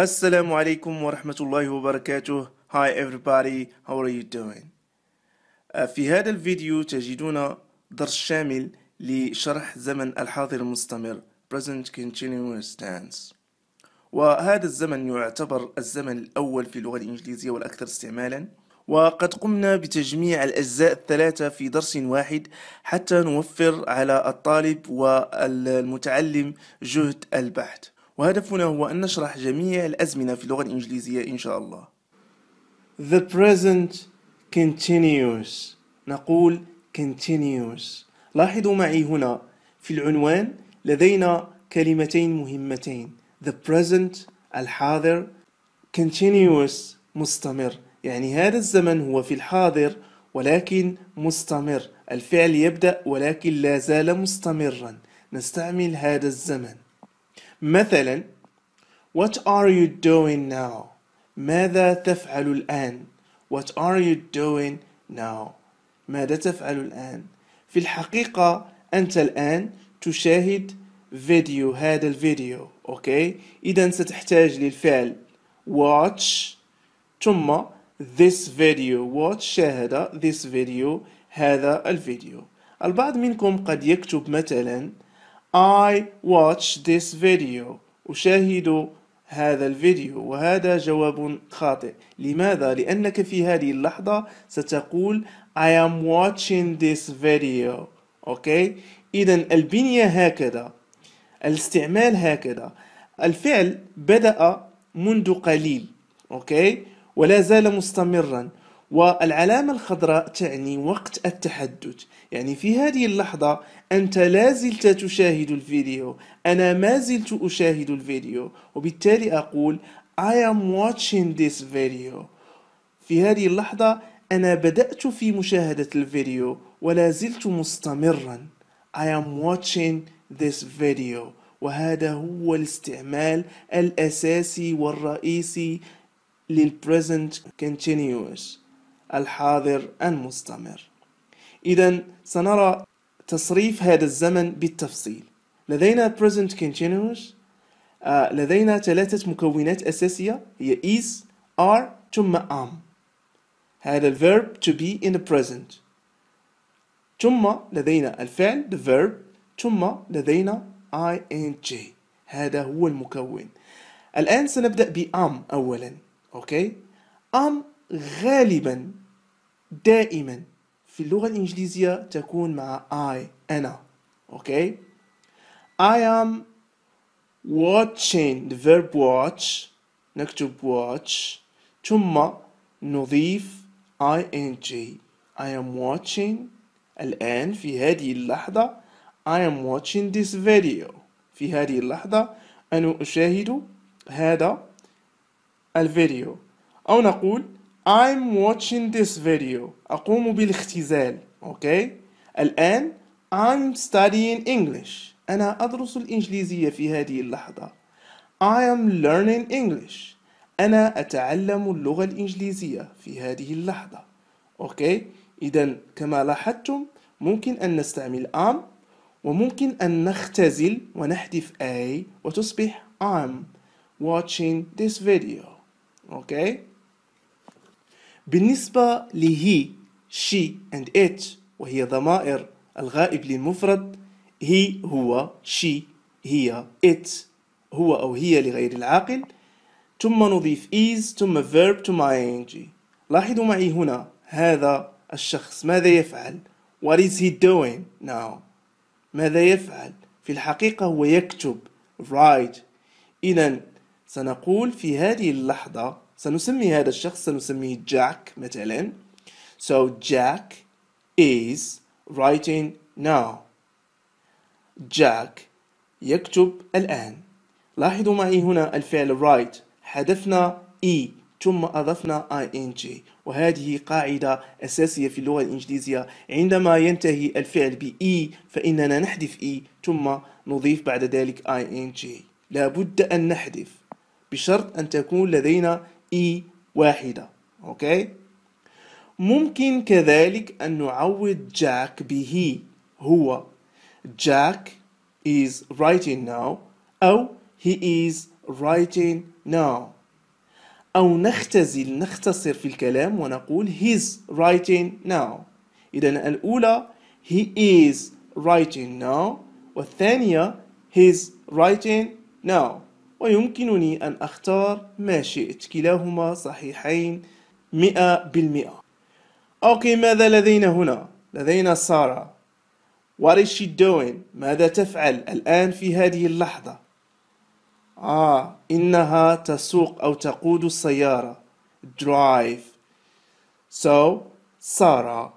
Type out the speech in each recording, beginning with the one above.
السلام عليكم ورحمة الله وبركاته Hi everybody, how are you doing? Uh, في هذا الفيديو تجدون درس شامل لشرح زمن الحاضر المستمر present continuous tense وهذا الزمن يعتبر الزمن الأول في اللغة الإنجليزية والأكثر استعمالا وقد قمنا بتجميع الأجزاء الثلاثة في درس واحد حتى نوفر على الطالب والمتعلم جهد البحث وهدفنا هو أن نشرح جميع الأزمنة في اللغة الإنجليزية إن شاء الله. The present continuous نقول continuous لاحظوا معي هنا في العنوان لدينا كلمتين مهمتين. The present الحاضر continuous مستمر. يعني هذا الزمن هو في الحاضر ولكن مستمر. الفعل يبدأ ولكن لا زال مستمرا. نستعمل هذا الزمن. مثلا What are you doing now ماذا تفعل الآن What are you doing now ماذا تفعل الآن في الحقيقة أنت الآن تشاهد فيديو هذا الفيديو أوكي إذا ستحتاج للفعل watch ثم this video watch شاهد this video هذا الفيديو البعض منكم قد يكتب مثلا I watch this video أشاهد هذا الفيديو وهذا جواب خاطئ لماذا؟ لأنك في هذه اللحظة ستقول I am watching this video أوكي؟ إذا البنية هكذا الاستعمال هكذا الفعل بدأ منذ قليل أوكي؟ ولا زال مستمرا والعلامة الخضراء تعني وقت التحدث يعني في هذه اللحظة أنت لا زلت تشاهد الفيديو أنا ما زلت أشاهد الفيديو وبالتالي أقول I am watching this video في هذه اللحظة أنا بدأت في مشاهدة الفيديو ولا زلت مستمرا I am watching this video وهذا هو الاستعمال الأساسي والرئيسي لل present continuous الحاضر المستمر إذا سنرى تصريف هذا الزمن بالتفصيل لدينا present continuous آه، لدينا ثلاثة مكونات أساسية هي is, are ثم am هذا الverb to be in the present ثم لدينا الفعل the verb ثم لدينا ing هذا هو المكون الآن سنبدأ بأم أولا أوكي okay? am غالبا دائما في اللغة الإنجليزية تكون مع I أنا أوكي okay? I am watching the verb watch نكتب watch ثم نضيف ing I am watching الآن في هذه اللحظة I am watching this video في هذه اللحظة أنا أشاهد هذا الفيديو أو نقول I'm watching this video أقوم بالاختزال أوكي الآن I'm studying English أنا أدرس الإنجليزية في هذه اللحظة I am learning English أنا أتعلم اللغة الإنجليزية في هذه اللحظة أوكي إذا كما لاحظتم ممكن أن نستعمل am وممكن أن نختزل ونحذف a وتصبح I'm watching this video أوكي بالنسبة لهي she and it وهي ضمائر الغائب للمفرد هي هو she هي it هو أو هي لغير العاقل ثم نضيف is ثم verb ثم ing لاحظوا معي هنا هذا الشخص ماذا يفعل what is he doing now ماذا يفعل في الحقيقة هو يكتب write إذا سنقول في هذه اللحظة سنسمي هذا الشخص سنسميه جاك مثلا so Jack is writing now جاك يكتب الآن لاحظوا معي هنا الفعل write حذفنا e ثم أضفنا ing وهذه قاعدة أساسية في اللغة الإنجليزية عندما ينتهي الفعل ب e فإننا نحذف e ثم نضيف بعد ذلك ing لابد أن نحذف بشرط أن تكون لدينا اي واحدة اوكي ممكن كذلك ان نعوض جاك به هو جاك is writing now او he is writing now او نختزل نختصر في الكلام ونقول he's writing now اذا الاولى he is writing now والثانية he's writing now ويمكنني أن أختار ما شئت كلاهما صحيحين مئة بالمئة أوكي ماذا لدينا هنا؟ لدينا سارة What is she doing? ماذا تفعل الآن في هذه اللحظة؟ آه إنها تسوق أو تقود السيارة drive So سارة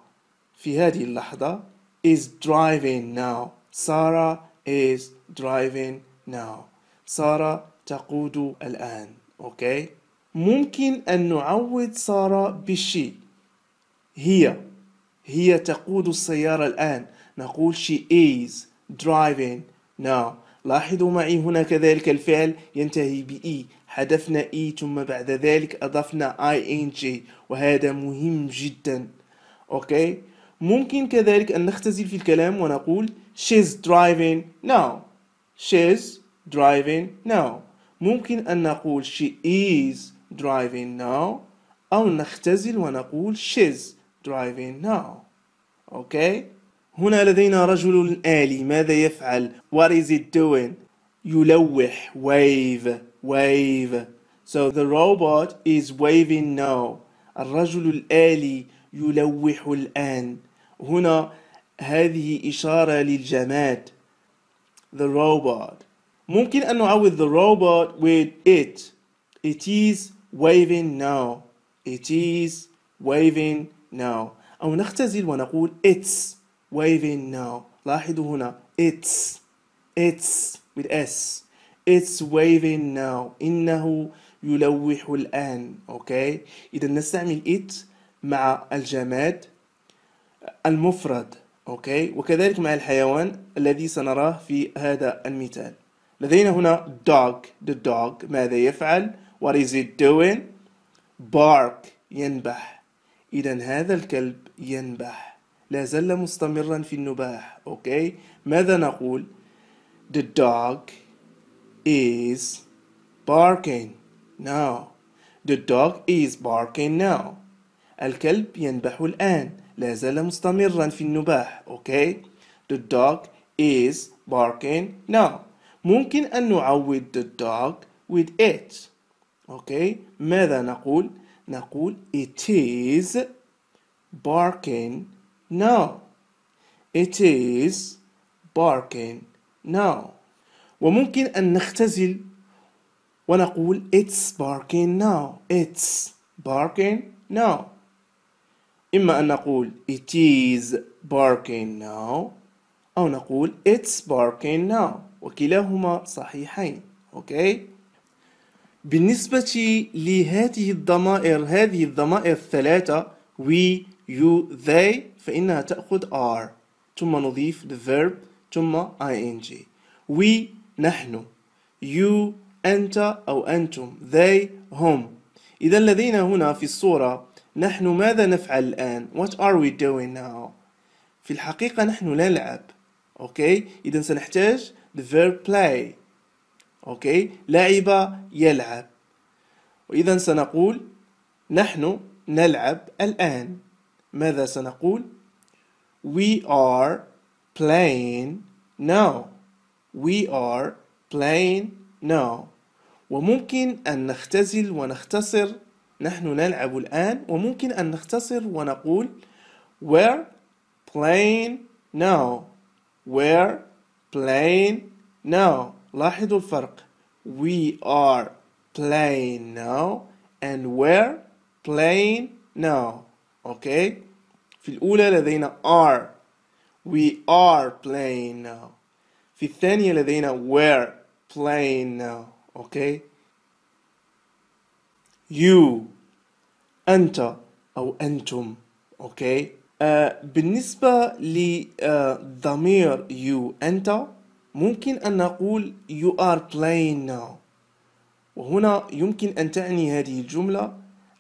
في هذه اللحظة is driving now سارة is driving now سارة تقود الآن أوكي ممكن أن نعوض سارة بالشي هي هي تقود السيارة الآن نقول she is driving now لاحظوا معي هنا كذلك الفعل ينتهي ب e حذفنا e ثم بعد ذلك أضفنا ing وهذا مهم جدا أوكي ممكن كذلك أن نختزل في الكلام ونقول she's driving now she's driving now ممكن أن نقول she is driving now أو نختزل ونقول she's driving now أوكي هنا لدينا رجل آلي ماذا يفعل what is it doing يلوح wave wave so the robot is waving now الرجل الآلي يلوح الآن هنا هذه إشارة للجماد the robot ممكن أن نعوض the robot with it it is waving now it is waving now أو نختزل ونقول it's waving now لاحظوا هنا it's it's with s it's waving now إنه يلوح الآن Okay. إذا نستعمل it مع الجماد المفرد Okay. وكذلك مع الحيوان الذي سنراه في هذا المثال لدينا هنا dog the dog ماذا يفعل what is it doing bark ينبح إذا هذا الكلب ينبح لا زال مستمرا في النباح أوكي ماذا نقول the dog is barking now the dog is barking now الكلب ينبح الآن لا زال مستمرا في النباح أوكي the dog is barking now ممكن أن نعود the dog with it okay ماذا نقول؟ نقول it is barking now it is barking now وممكن أن نختزل ونقول it's barking now it's barking now إما أن نقول it is barking now أو نقول it's barking now وكلاهما صحيحين أوكي بالنسبة لهذه الضمائر هذه الضمائر الثلاثة we you they فإنها تأخذ are ثم نضيف the verb ثم ing we نحن you أنت أو أنتم they هم إذا الذين هنا في الصورة نحن ماذا نفعل الآن what are we doing now في الحقيقة نحن لا نلعب أوكي إذا سنحتاج the verb play okay لعب يلعب وإذا سنقول نحن نلعب الآن ماذا سنقول we are playing now we are playing now وممكن أن نختزل ونختصر نحن نلعب الآن وممكن أن نختصر ونقول we're playing now we're playing no. لاحظوا الفرق we are playing now and we're playing now okay في الأولى لدينا are we are playing now في الثانية لدينا we're playing now okay you أنت أو أنتم okay آه، بالنسبة لضمير you أنت ممكن أن نقول you are playing now وهنا يمكن أن تعني هذه الجملة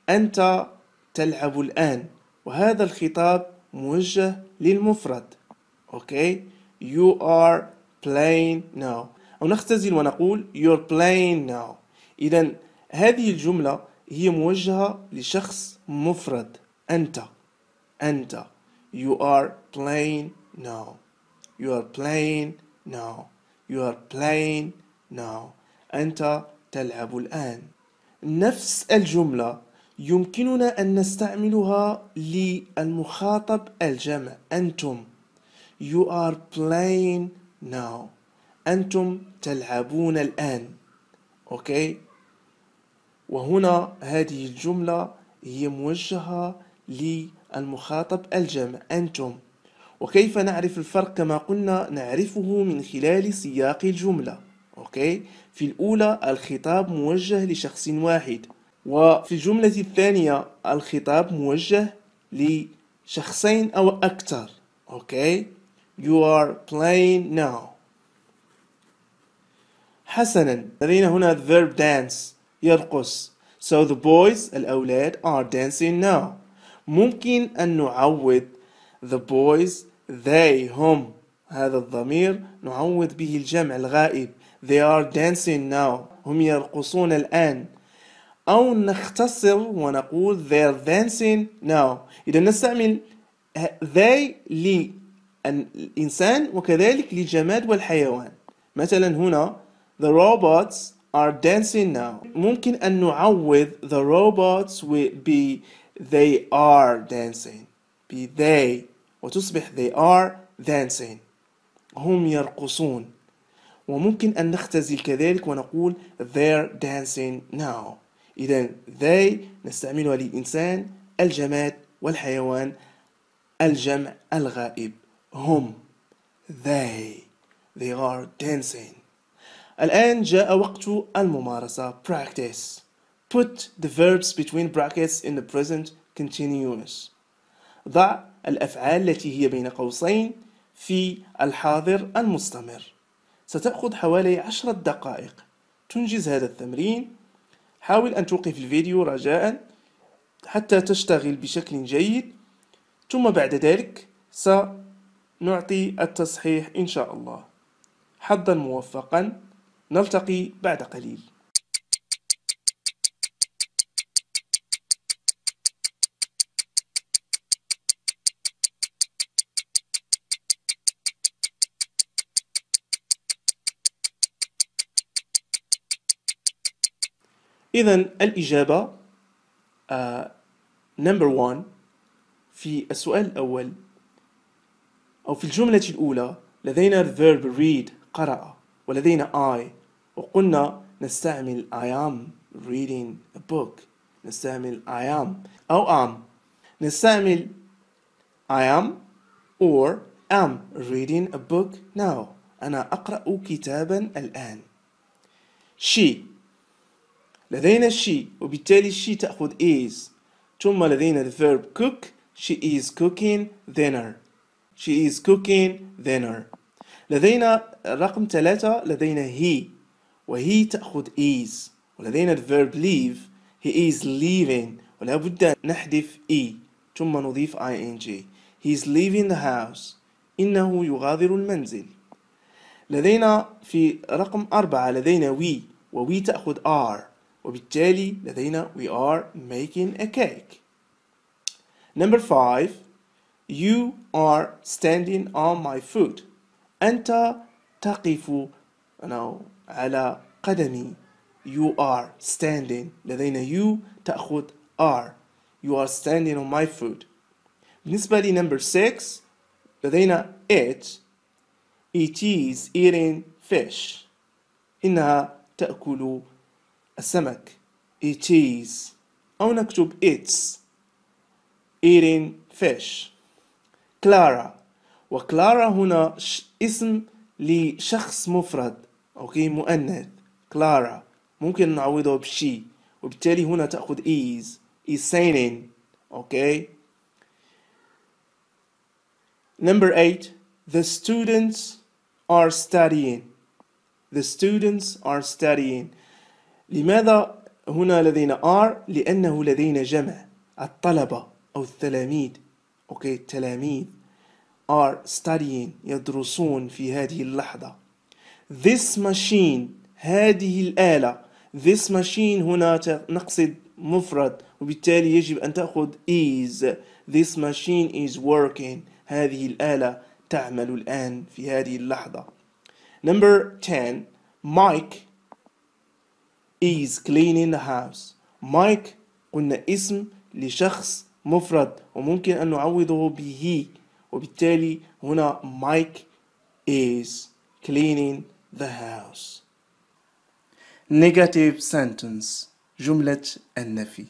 أنت تلعب الآن وهذا الخطاب موجه للمفرد أوكي you are playing now أو نختزل ونقول you're playing now إذا هذه الجملة هي موجهة لشخص مفرد أنت أنت you are playing now you are playing now you are playing now أنت تلعب الآن نفس الجملة يمكننا أن نستعملها للمخاطب الجمع أنتم You are playing now أنتم تلعبون الآن أوكي وهنا هذه الجملة هي موجهة للمخاطب المخاطب الجمع أنتم وكيف نعرف الفرق كما قلنا نعرفه من خلال سياق الجملة أوكي في الأولى الخطاب موجه لشخص واحد وفي الجملة الثانية الخطاب موجه لشخصين أو أكثر أوكي You are playing now حسنا لدينا هنا the verb dance يرقص So the boys الأولاد are dancing now ممكن أن نعوض the boys they هم هذا الضمير نعوض به الجمع الغائب they are dancing now هم يرقصون الآن أو نختصر ونقول they are dancing now إذا نستعمل they للإنسان وكذلك للجماد والحيوان مثلا هنا the robots are dancing now ممكن أن نعوض the robots ب they are dancing be they وتصبح they are dancing هم يرقصون وممكن أن نختزل كذلك ونقول they're dancing now إذا they نستعملها للإنسان الجماد والحيوان الجمع الغائب هم they they are dancing الآن جاء وقت الممارسة practice Put the verbs between brackets in the present continuous. ضع الأفعال التي هي بين قوسين في الحاضر المستمر. ستأخذ حوالي عشرة دقائق. تنجز هذا التمرين. حاول أن توقف الفيديو رجاء حتى تشتغل بشكل جيد. ثم بعد ذلك سنعطي التصحيح إن شاء الله. حظا موفقا. نلتقي بعد قليل إذا الإجابة نمبر uh, 1 في السؤال الأول أو في الجملة الأولى لدينا الفيرب read قرأ ولدينا I وقلنا نستعمل I am reading a book نستعمل I am أو am نستعمل I am or am reading a book now أنا أقرأ كتابا الآن she لدينا she وبالتالي she تأخذ is ثم لدينا verb cook she is cooking dinner she is cooking dinner لدينا رقم ثلاثة لدينا he وهي تأخذ is ولدينا verb leave he is leaving ولا بد أن نحذف e ثم نضيف ing he is leaving the house إنه يغادر المنزل لدينا في رقم أربعة لدينا we ووي تأخذ are وبالتالي لدينا we are making a cake number five you are standing on my foot أنت تقف no, على قدمي you are standing لدينا you تأخذ are you are standing on my foot بالنسبة لي number 6 لدينا it it is eating fish إنها تأكل السمك it is أو نكتب it's eating fish كلارا وكلارا هنا اسم لشخص مفرد أوكي مؤنث كلارا ممكن نعوضه بشي وبالتالي هنا تأخذ is is saying أوكي Number eight, the students are studying. The students are studying. لماذا هنا لدينا ار لأنه لدينا جمع الطلبة أو التلاميذ أوكي التلاميذ are studying يدرسون في هذه اللحظة this machine هذه الآلة this machine هنا نقصد مفرد وبالتالي يجب أن تأخذ is this machine is working هذه الآلة تعمل الآن في هذه اللحظة number 10 Mike is cleaning the house مايك قلنا اسم لشخص مفرد وممكن أن نعوضه به وبالتالي هنا مايك is cleaning the house negative sentence جملة النفي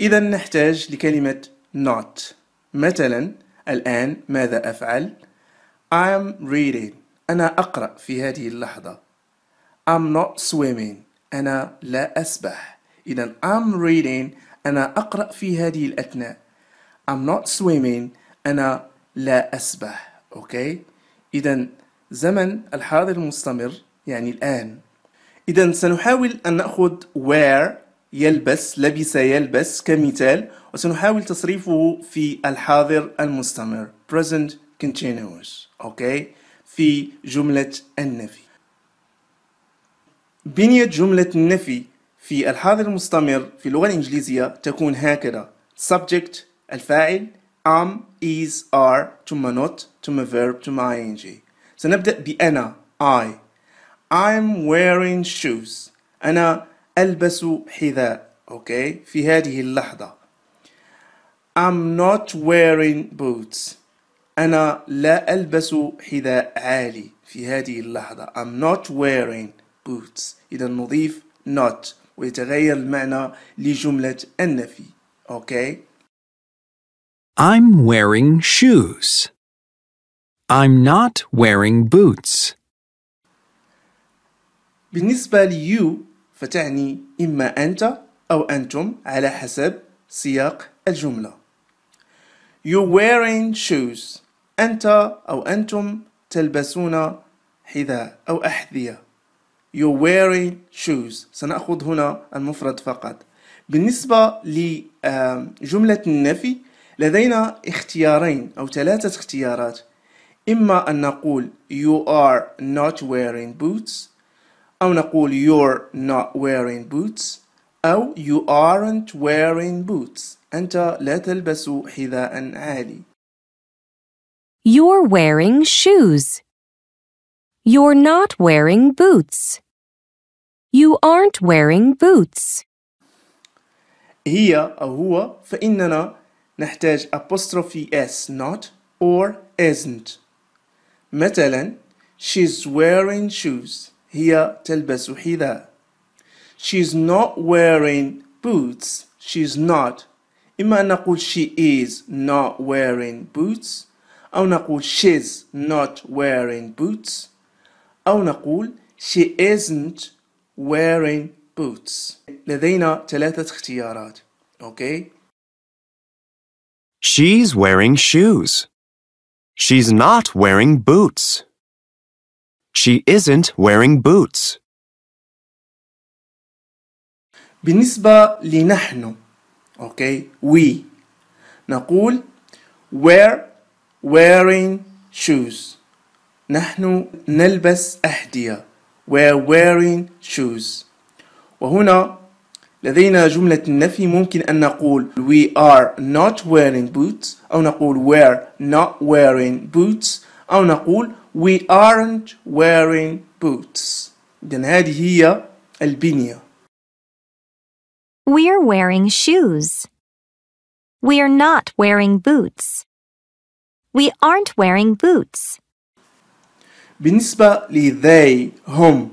إذا نحتاج لكلمة not مثلا الآن ماذا أفعل؟ I'm reading أنا أقرأ في هذه اللحظة I'm not swimming أنا لا أسبح إذا I'm reading أنا أقرأ في هذه الأثناء I'm not swimming أنا لا أسبح أوكي إذا زمن الحاضر المستمر يعني الآن إذا سنحاول أن نأخذ where يلبس لبس يلبس كمثال وسنحاول تصريفه في الحاضر المستمر present continuous أوكي في جملة النفي بنية جملة النفي في الحاضر المستمر في اللغة الإنجليزية تكون هكذا subject الفاعل am is are ثم not ثم verb ثم ing سنبدأ بأنا I I'm wearing shoes أنا ألبس حذاء أوكي في هذه اللحظة I'm not wearing boots أنا لا ألبس حذاء عالي في هذه اللحظة I'm not wearing boots إذا نضيف not ويتغير المعنى لجملة النفي أوكي okay? I'm wearing shoes I'm not wearing boots بالنسبة ليو فتعني إما أنت أو أنتم على حسب سياق الجملة You're wearing shoes أنت أو أنتم تلبسون حذاء أو أحذية you're wearing shoes سنأخذ هنا المفرد فقط بالنسبة لجملة النفي لدينا اختيارين أو ثلاثة اختيارات إما أن نقول you are not wearing boots أو نقول you're not wearing boots أو you aren't wearing boots أنت لا تلبس حذاء عالي You're wearing shoes. You're not wearing boots. You aren't wearing boots. هي أو هو فإننا نحتاج apostrophe s not or isn't. مثلا she's wearing shoes. هي تلبس حذاء. She's not wearing boots. She's not. إما أن نقول she is not wearing boots أو نقول she's not wearing boots أو نقول she isn't wearing boots لدينا ثلاثة اختيارات okay She's wearing shoes. She's not wearing boots. She isn't wearing boots. بالنسبة لنحن okay we نقول we wearing shoes نحن نلبس أحذية were wearing shoes وهنا لدينا جملة النفي ممكن أن نقول we are not wearing boots أو نقول we're not wearing boots أو نقول we aren't wearing boots إذن هذه هي البنية We're wearing shoes. We're not wearing boots. We aren't wearing boots. بالنسبة ل they هم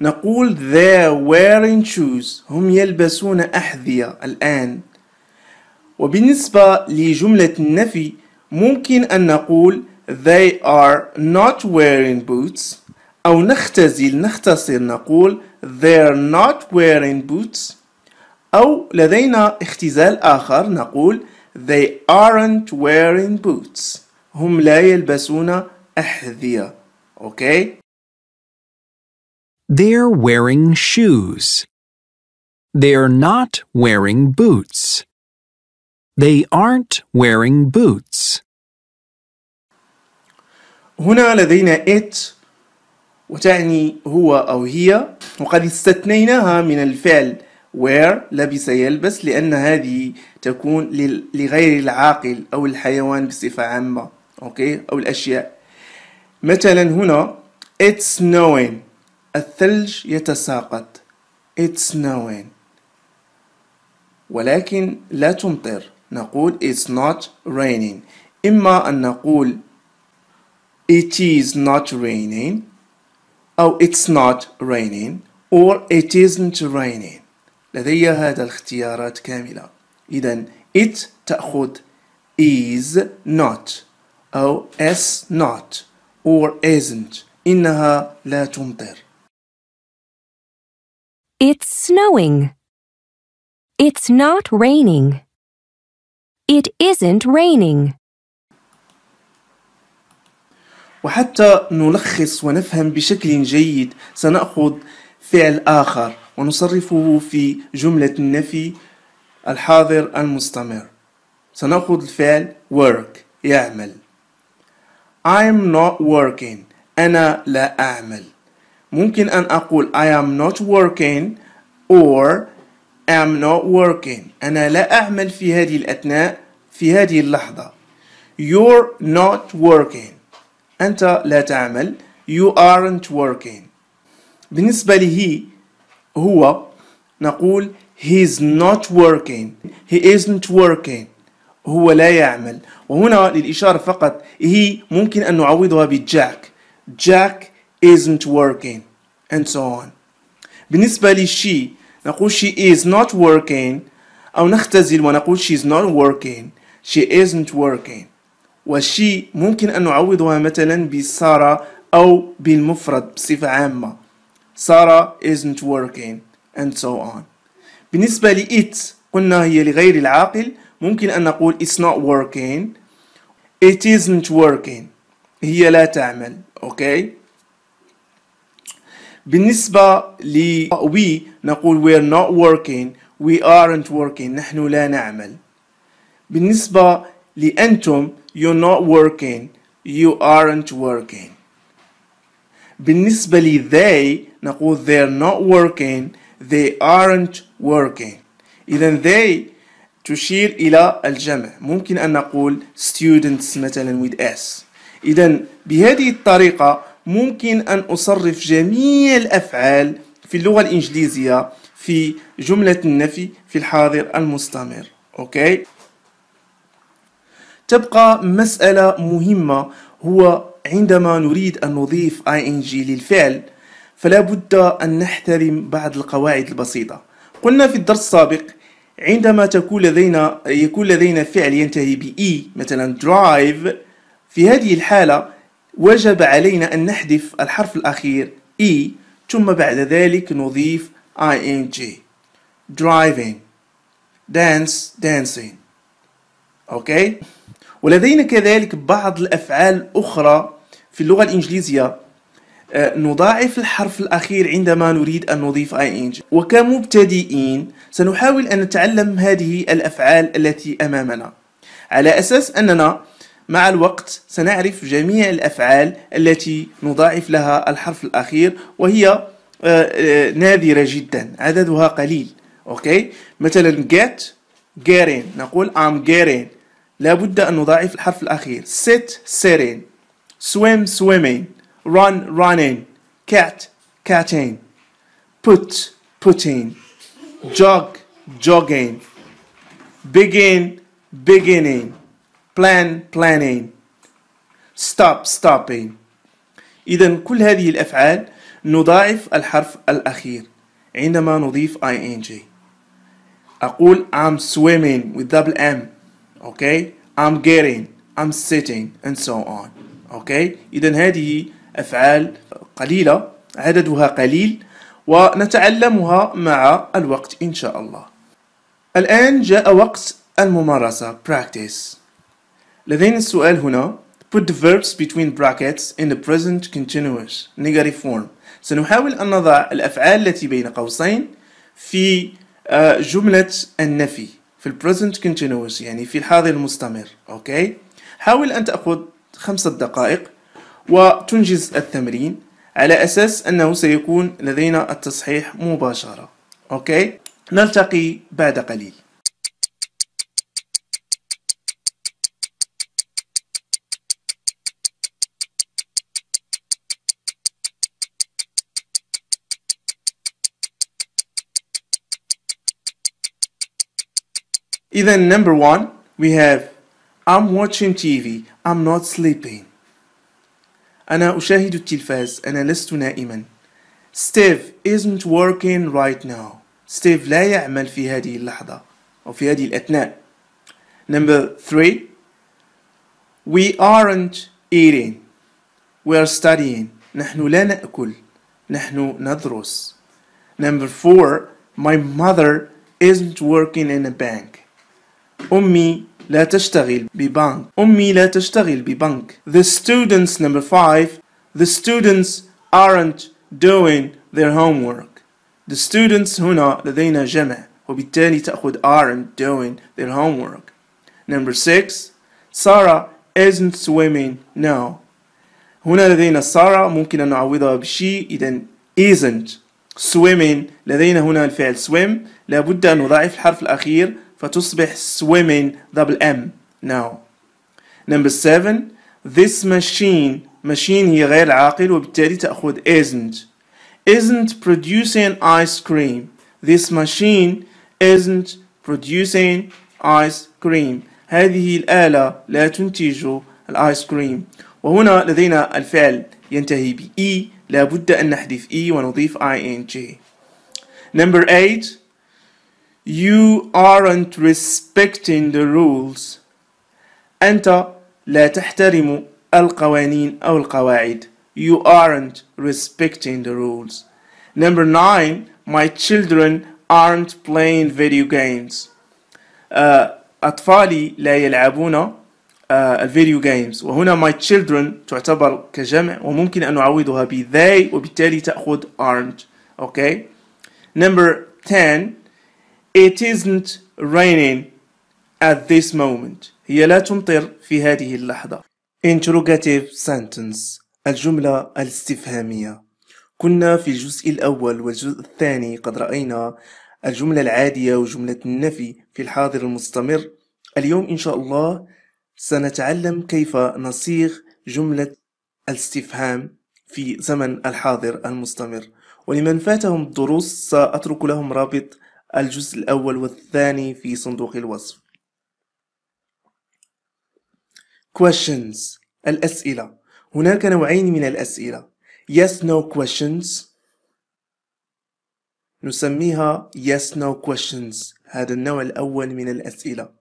نقول they wearing shoes هم يلبسون أحذية الآن وبالنسبة لجملة النفي ممكن أن نقول they are not wearing boots أو نختزل نختصر نقول they're not wearing boots أو لدينا اختزال آخر نقول they aren't wearing boots هم لا يلبسون أحذية Okay? They're wearing shoes. They're not wearing boots. They aren't wearing boots. هنا لدينا it وتعني هو أو هي وقد استثنيناها من الفعل wear لبس يلبس لأن هذه تكون لغير العاقل أو الحيوان بصفة عامة أوكي أو الأشياء مثلا هنا it's snowing الثلج يتساقط it's snowing ولكن لا تمطر نقول it's not raining إما أن نقول it is not raining أو it's not raining or it isn't raining لدي هذا الاختيارات كاملة إذا it تأخذ is not أو s not or isn't إنها لا تمطر It's snowing. It's not raining. It isn't raining. وحتى نلخص ونفهم بشكل جيد سنأخذ فعل آخر ونصرفه في جملة النفي الحاضر المستمر سنأخذ الفعل work يعمل I'm not working أنا لا أعمل ممكن أن أقول I am not working or i am not working أنا لا أعمل في هذه الأثناء في هذه اللحظة You're not working أنت لا تعمل You aren't working بالنسبة له هو نقول He's not working He isn't working هو لا يعمل وهنا للإشارة فقط هي ممكن أن نعوضها بجاك جاك isn't working and so on بالنسبة لشي نقول she is not working أو نختزل ونقول she is not working she isn't working وشي ممكن أن نعوضها مثلا بسارة أو بالمفرد بصفة عامة سارة isn't working and so on بالنسبة لإت قلنا هي لغير العاقل ممكن أن نقول it's not working it isn't working هي لا تعمل okay بالنسبة ل we نقول we're not working we aren't working نحن لا نعمل بالنسبة لأنتم you're not working you aren't working بالنسبة ل they نقول they're not working they aren't working إذا they تشير إلى الجمع ممكن أن نقول students مثلا with s إذا بهذه الطريقة ممكن أن أصرف جميع الأفعال في اللغة الإنجليزية في جملة النفي في الحاضر المستمر أوكي تبقى مسألة مهمة هو عندما نريد أن نضيف ing للفعل فلا بد أن نحترم بعض القواعد البسيطة قلنا في الدرس السابق عندما تكون لدينا يكون لدينا فعل ينتهي ب e مثلا drive في هذه الحالة وجب علينا أن نحذف الحرف الأخير e ثم بعد ذلك نضيف ing driving dance dancing أوكي ولدينا كذلك بعض الأفعال الأخرى في اللغة الإنجليزية أه، نضاعف الحرف الأخير عندما نريد أن نضيف ing وكمبتدئين سنحاول أن نتعلم هذه الأفعال التي أمامنا على أساس أننا مع الوقت سنعرف جميع الأفعال التي نضاعف لها الحرف الأخير وهي أه، أه، نادرة جدا عددها قليل أوكي مثلا get getting نقول I'm getting لابد أن نضاعف الحرف الأخير sit sitting swim swimming run, running, cat, catching, put, putting, jog, jogging, begin, beginning, plan, planning, stop, stopping. إذا كل هذه الأفعال نضاعف الحرف الأخير عندما نضيف ing. أقول I'm swimming with double M. Okay? I'm getting, I'm sitting, and so on. Okay? إذا هذه أفعال قليلة عددها قليل ونتعلمها مع الوقت إن شاء الله الآن جاء وقت الممارسة practice لدينا السؤال هنا put the verbs between brackets in the present continuous negative form سنحاول أن نضع الأفعال التي بين قوسين في آه، جملة النفي في present continuous يعني في الحاضر المستمر أوكي حاول أن تأخذ خمسة دقائق وتنجز التمرين على أساس أنه سيكون لدينا التصحيح مباشرة أوكي نلتقي بعد قليل Even number one, we have I'm watching TV, I'm not sleeping. أنا أشاهد التلفاز. أنا لست نائما. Steve isn't working right now. Steve لا يعمل في هذه اللحظة أو في هذه الأثناء. Number three. We aren't eating. We are studying. نحن لا نأكل. نحن ندرس. Number four. My mother isn't working in a bank. أمي لا تشتغل ببنك أمي لا تشتغل ببنك The students number five The students aren't doing their homework The students هنا لدينا جمع وبالتالي تأخذ aren't doing their homework Number six Sarah isn't swimming now هنا لدينا سارة ممكن أن نعوضها بشي إذا isn't swimming لدينا هنا الفعل swim لابد أن نضعف الحرف الأخير فتصبح swimming double M now number seven this machine machine هي غير عاقل وبالتالي تأخذ isn't isn't producing ice cream this machine isn't producing ice cream هذه الآلة لا تنتج الايس كريم وهنا لدينا الفعل ينتهي ب E لابد أن نحذف E ونضيف ING number 8 you aren't respecting the rules أنت لا تحترم القوانين أو القواعد you aren't respecting the rules number nine my children aren't playing video games uh, أطفالي لا يلعبون الفيديو uh, جيمز وهنا my children تعتبر كجمع وممكن أن أعوضها ب they وبالتالي تأخذ aren't okay number 10 It isn't raining at this moment. هي لا تمطر في هذه اللحظة. Interrogative sentence الجملة الاستفهامية كنا في الجزء الأول والجزء الثاني قد رأينا الجملة العادية وجملة النفي في الحاضر المستمر اليوم إن شاء الله سنتعلم كيف نصيغ جملة الاستفهام في زمن الحاضر المستمر ولمن فاتهم الدروس سأترك لهم رابط الجزء الأول والثاني في صندوق الوصف questions الأسئلة هناك نوعين من الأسئلة yes no questions نسميها yes no questions هذا النوع الأول من الأسئلة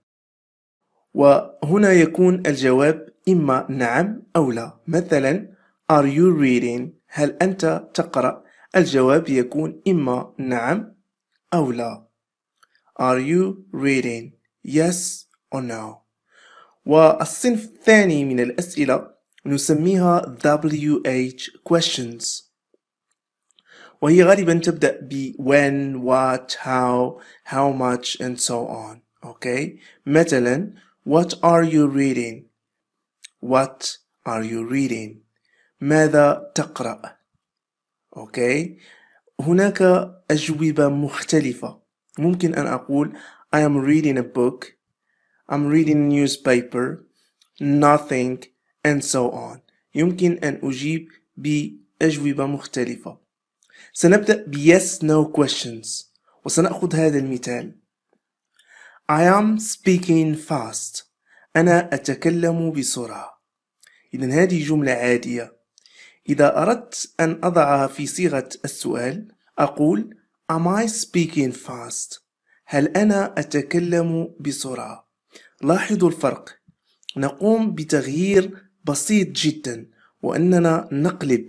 وهنا يكون الجواب إما نعم أو لا مثلا are you reading هل أنت تقرأ الجواب يكون إما نعم أو لا Are you reading yes or no والصنف الثاني من الأسئلة نسميها WH questions وهي غالبا تبدأ ب when, what, how, how much and so on okay مثلا what are you reading what are you reading ماذا تقرأ okay هناك أجوبة مختلفة ممكن أن أقول I am reading a book I'm reading a newspaper nothing and so on يمكن أن أجيب بأجوبة مختلفة سنبدأ ب yes no questions وسنأخذ هذا المثال I am speaking fast أنا أتكلم بسرعة إذا هذه جملة عادية إذا أردت أن أضعها في صيغة السؤال أقول Am I speaking fast؟ هل أنا أتكلم بسرعة؟ لاحظوا الفرق نقوم بتغيير بسيط جدا وأننا نقلب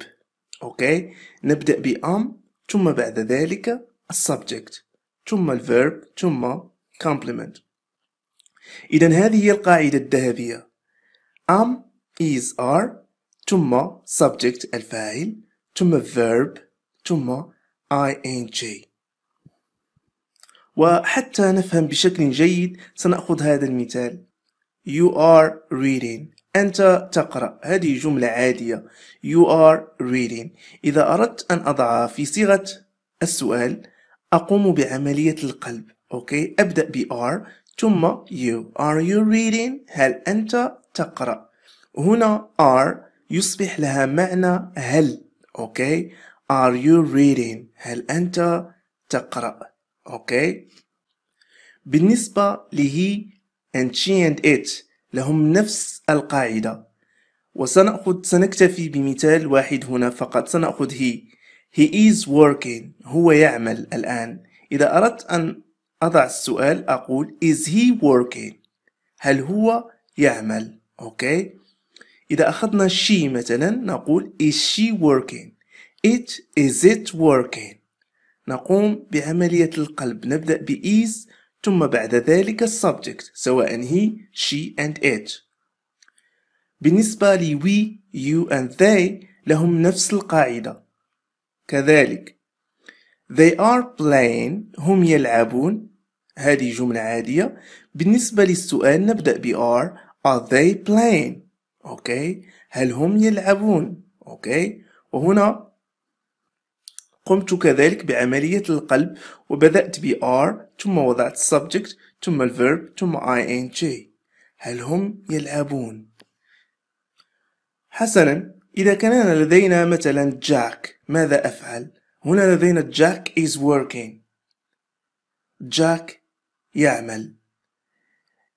أوكي نبدأ بأم ثم بعد ذلك السبجكت ثم الفيرب ثم complement إذا هذه هي القاعدة الذهبية am is are ثم subject الفاعل ثم verb ثم ing وحتى نفهم بشكل جيد سنأخذ هذا المثال You are reading أنت تقرأ هذه جملة عادية You are reading إذا أردت أن أضعها في صيغة السؤال أقوم بعملية القلب أوكي أبدأ ب are ثم you Are you reading؟ هل أنت تقرأ؟ هنا are يصبح لها معنى هل اوكي are you reading هل انت تقرا اوكي بالنسبه له and she and it لهم نفس القاعده وسنأخذ سنكتفي بمثال واحد هنا فقط سنأخذ هي he is working هو يعمل الآن إذا أردت أن أضع السؤال أقول is he working هل هو يعمل أوكي إذا أخذنا she مثلا نقول is she working it is it working نقوم بعملية القلب نبدأ is ثم بعد ذلك subject سواء هي she and it بالنسبة لـ we you and they لهم نفس القاعدة كذلك they are playing هم يلعبون هذه جملة عادية بالنسبة للسؤال نبدأ ب are are they playing أوكي هل هم يلعبون أوكي وهنا قمت كذلك بعملية القلب وبدأت ب R ثم وضعت subject ثم الverb ثم ing هل هم يلعبون حسنا إذا كان لدينا مثلا جاك ماذا أفعل هنا لدينا جاك is working جاك يعمل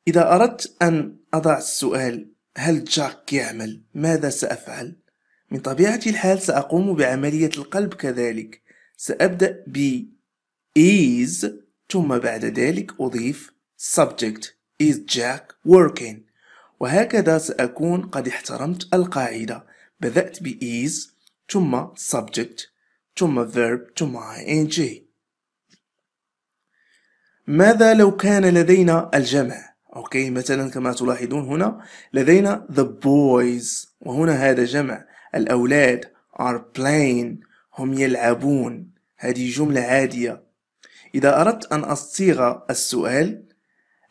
إذا أردت أن أضع السؤال هل جاك يعمل؟ ماذا سأفعل؟ من طبيعة الحال سأقوم بعملية القلب كذلك سأبدأ ب is ثم بعد ذلك أضيف subject is Jack working وهكذا سأكون قد احترمت القاعدة بدأت ب is ثم subject ثم verb ثم ing ماذا لو كان لدينا الجمع؟ اوكي مثلا كما تلاحظون هنا لدينا the boys وهنا هذا جمع الاولاد are playing هم يلعبون هذه جملة عادية إذا أردت أن أصيغ السؤال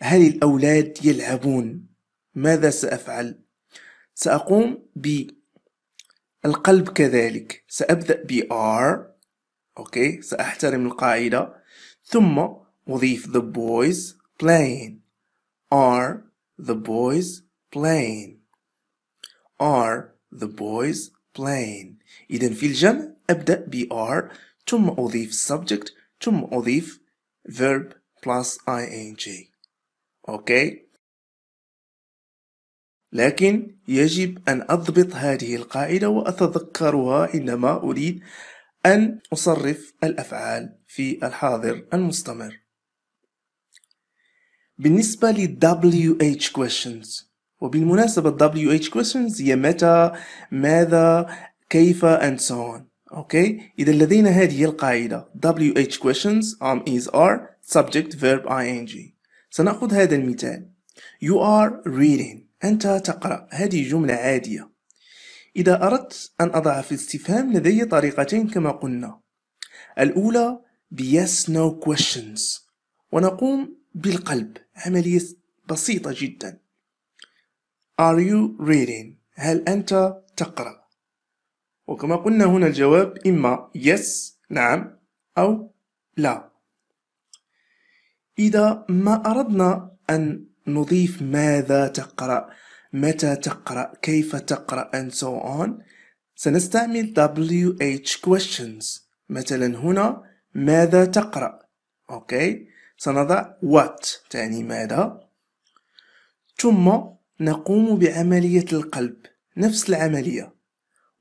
هل الأولاد يلعبون ماذا سأفعل سأقوم ب القلب كذلك سأبدأ ب are أوكي سأحترم القاعدة ثم أضيف the boys playing Are the boys playing Are the boys playing إذا في الجمع أبدأ ب are ثم أضيف subject ثم أضيف verb plus ing Okay. لكن يجب أن أضبط هذه القاعدة وأتذكرها عندما أريد أن أصرف الأفعال في الحاضر المستمر بالنسبة لـ WH questions وبالمناسبة WH questions هي متى ماذا كيف and so on أوكي إذا لدينا هذه القاعدة WH questions um, is are subject verb ing سنأخذ هذا المثال You are reading أنت تقرأ هذه جملة عادية إذا أردت أن أضع في الاستفهام لدي طريقتين كما قلنا الأولى ب yes no questions ونقوم بالقلب عملية بسيطة جدا Are you reading؟ هل أنت تقرأ؟ وكما قلنا هنا الجواب إما yes نعم أو لا إذا ما أردنا أن نضيف ماذا تقرأ متى تقرأ كيف تقرأ and so on سنستعمل WH questions مثلا هنا ماذا تقرأ أوكي سنضع what تعني ماذا ثم نقوم بعملية القلب نفس العملية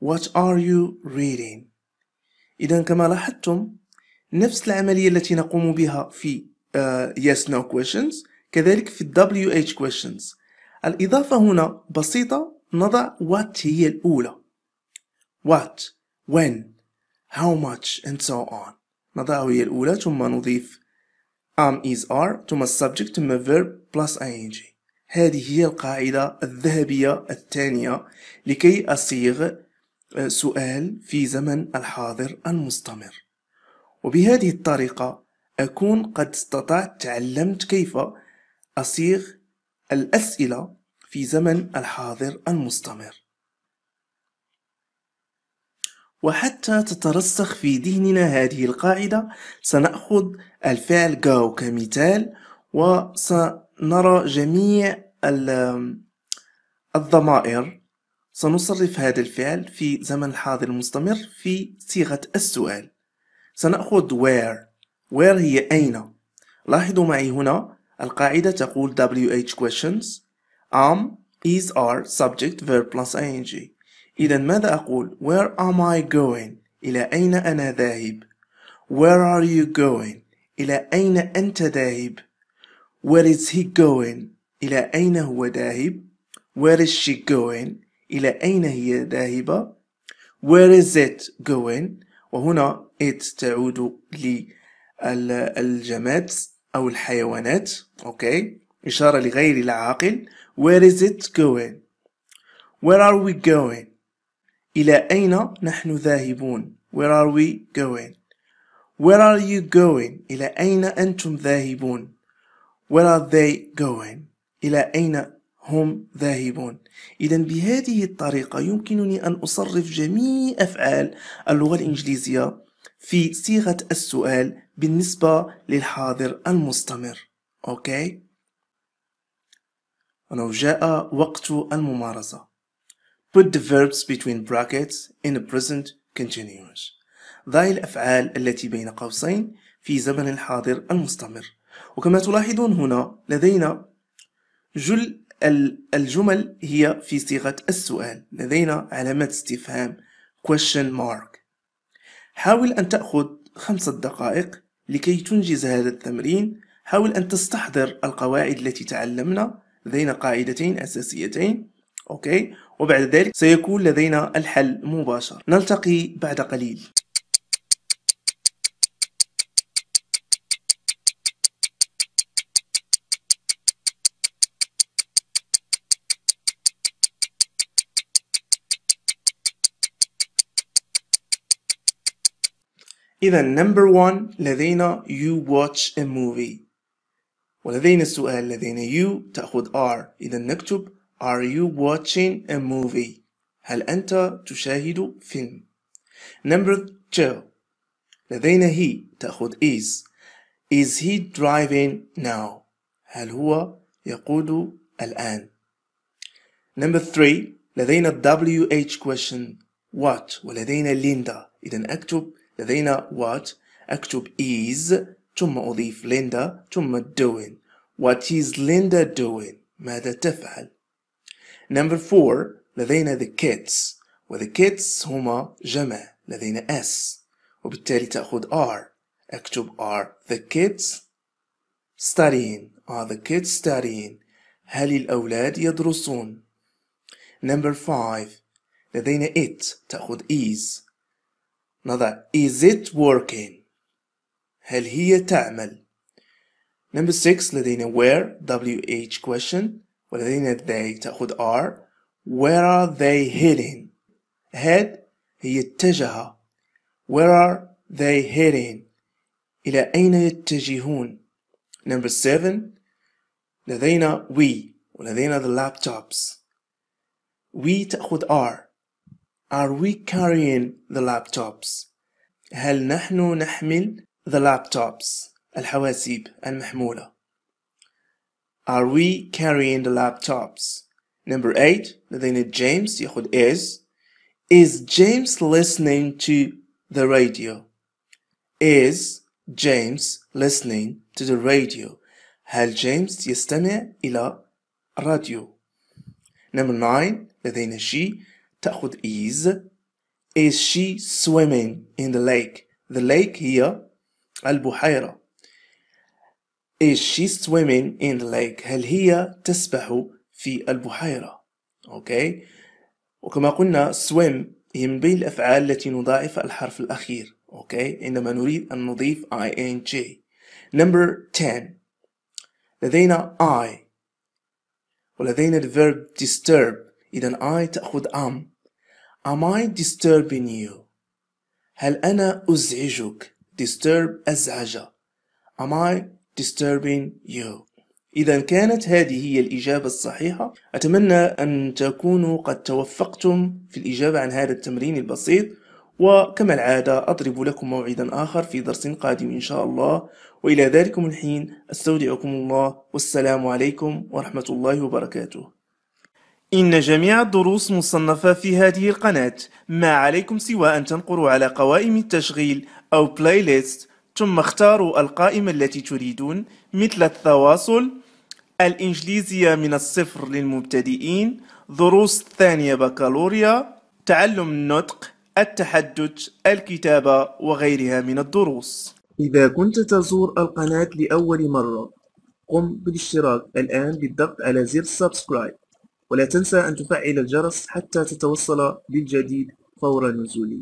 What are you reading إذا كما لاحظتم نفس العملية التي نقوم بها في uh, yes no questions كذلك في WH questions الإضافة هنا بسيطة نضع what هي الأولى what when how much and so on نضعه هي الأولى ثم نضيف am is are ثم subject ثم verb plus ing هذه هي القاعدة الذهبية الثانية لكي أصيغ آه، سؤال في زمن الحاضر المستمر وبهذه الطريقة أكون قد استطعت تعلمت كيف أصيغ الأسئلة في زمن الحاضر المستمر وحتى تترسخ في ذهننا هذه القاعدة سنأخذ الفعل go كمثال وسنرى جميع الضمائر سنصرف هذا الفعل في زمن الحاضر المستمر في صيغة السؤال سنأخذ where where هي أين لاحظوا معي هنا القاعدة تقول WH questions am is are subject verb plus ing إذا ماذا أقول where am I going إلى أين أنا ذاهب where are you going إلى أين أنت ذاهب Where is he going إلى أين هو ذاهب Where is she going إلى أين هي ذاهبة Where is it going وهنا it تعود للجماد أو الحيوانات أوكي إشارة لغير العاقل Where is it going Where are we going إلى أين نحن ذاهبون Where are we going Where are you going? إلى أين أنتم ذاهبون? Where are they going? إلى أين هم ذاهبون إذا بهذه الطريقة يمكنني أن أصرف جميع أفعال اللغة الإنجليزية في صيغة السؤال بالنسبة للحاضر المستمر أوكي؟ لو جاء وقت الممارسة Put the verbs between brackets in the present continuous ذاي الأفعال التي بين قوسين في زمن الحاضر المستمر وكما تلاحظون هنا لدينا جل الجمل هي في صيغة السؤال لدينا علامة استفهام question mark حاول أن تأخذ خمسة دقائق لكي تنجز هذا التمرين حاول أن تستحضر القواعد التي تعلمنا لدينا قاعدتين أساسيتين أوكي وبعد ذلك سيكون لدينا الحل مباشر نلتقي بعد قليل إذا نمبر 1 لدينا you watch a movie ولدينا السؤال لدينا you تأخذ are إذا نكتب are you watching a movie هل أنت تشاهد فيلم number 2 لدينا he تأخذ is is he driving now هل هو يقود الآن number 3 لدينا WH question what ولدينا ليندا إذا أكتب لدينا what أكتب is ثم أضيف ليندا ثم doing What is Linda doing ماذا تفعل Number four لدينا the kids و the kids هما جمع لدينا s وبالتالي تأخذ r أكتب r the kids studying are the kids studying هل الأولاد يدرسون Number five لدينا it تأخذ is نضع is it working هل هي تعمل number 6 لدينا where WH question ولدينا they تأخذ are where are they heading head هي اتجه where are they heading إلى أين يتجهون number 7 لدينا we ولدينا the laptops we تأخذ are Are we carrying the laptops? هل نحن نحمل the laptops الحواسيب المحمولة Are we carrying the laptops? Number 8 لدينا James يأخذ is Is James listening to the radio? Is James listening to the radio? هل James يستمع إلى راديو؟ Number 9 لدينا she تأخذ is is she swimming in the lake the lake هي البحيرة is she swimming in the lake هل هي تسبح في البحيرة okay وكما قلنا swim هي من بين الأفعال التي نضاعف الحرف الأخير okay عندما نريد أن نضيف ing number 10 لدينا I ولدينا the verb disturb إذا I تأخذ am Am I disturbing you هل أنا أزعجك disturb أزعج Am I disturbing you إذا كانت هذه هي الإجابة الصحيحة أتمنى أن تكونوا قد توفقتم في الإجابة عن هذا التمرين البسيط وكما العادة أضرب لكم موعدا آخر في درس قادم إن شاء الله وإلى ذلكم الحين أستودعكم الله والسلام عليكم ورحمة الله وبركاته إن جميع الدروس مصنفة في هذه القناة ما عليكم سوى أن تنقروا على قوائم التشغيل أو بلاي ليست ثم اختاروا القائمة التي تريدون مثل التواصل الإنجليزية من الصفر للمبتدئين دروس ثانية بكالوريا تعلم النطق التحدث الكتابة وغيرها من الدروس إذا كنت تزور القناة لأول مرة قم بالاشتراك الآن بالضغط على زر سبسكرايب ولا تنسى أن تفعل الجرس حتى تتوصل بالجديد فور نزولي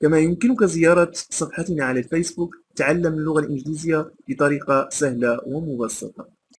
كما يمكنك زيارة صفحتنا على الفيسبوك تعلم اللغة الإنجليزية بطريقة سهلة ومبسطة